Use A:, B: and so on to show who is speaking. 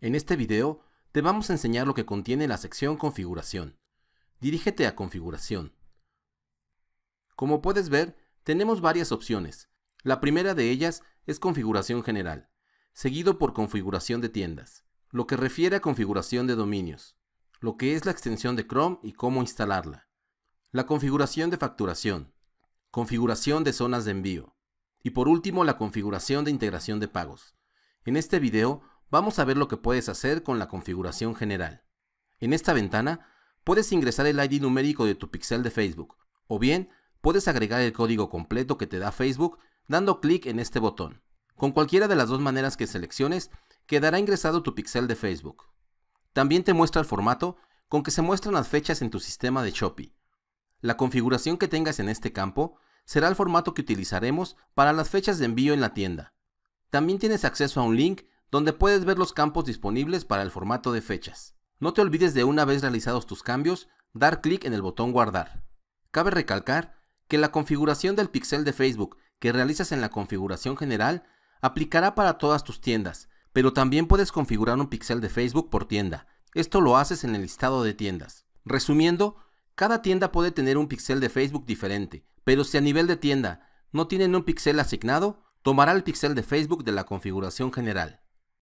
A: En este video te vamos a enseñar lo que contiene la sección Configuración. Dirígete a Configuración. Como puedes ver, tenemos varias opciones. La primera de ellas es Configuración General, seguido por Configuración de tiendas, lo que refiere a configuración de dominios, lo que es la extensión de Chrome y cómo instalarla. La configuración de facturación, configuración de zonas de envío y por último la configuración de integración de pagos. En este video Vamos a ver lo que puedes hacer con la configuración general. En esta ventana, puedes ingresar el ID numérico de tu pixel de Facebook, o bien puedes agregar el código completo que te da Facebook dando clic en este botón. Con cualquiera de las dos maneras que selecciones, quedará ingresado tu pixel de Facebook. También te muestra el formato con que se muestran las fechas en tu sistema de Shopee. La configuración que tengas en este campo será el formato que utilizaremos para las fechas de envío en la tienda. También tienes acceso a un link donde puedes ver los campos disponibles para el formato de fechas. No te olvides de una vez realizados tus cambios, dar clic en el botón guardar. Cabe recalcar que la configuración del pixel de Facebook que realizas en la configuración general aplicará para todas tus tiendas, pero también puedes configurar un pixel de Facebook por tienda. Esto lo haces en el listado de tiendas. Resumiendo, cada tienda puede tener un pixel de Facebook diferente, pero si a nivel de tienda no tienen un pixel asignado, tomará el pixel de Facebook de la configuración general.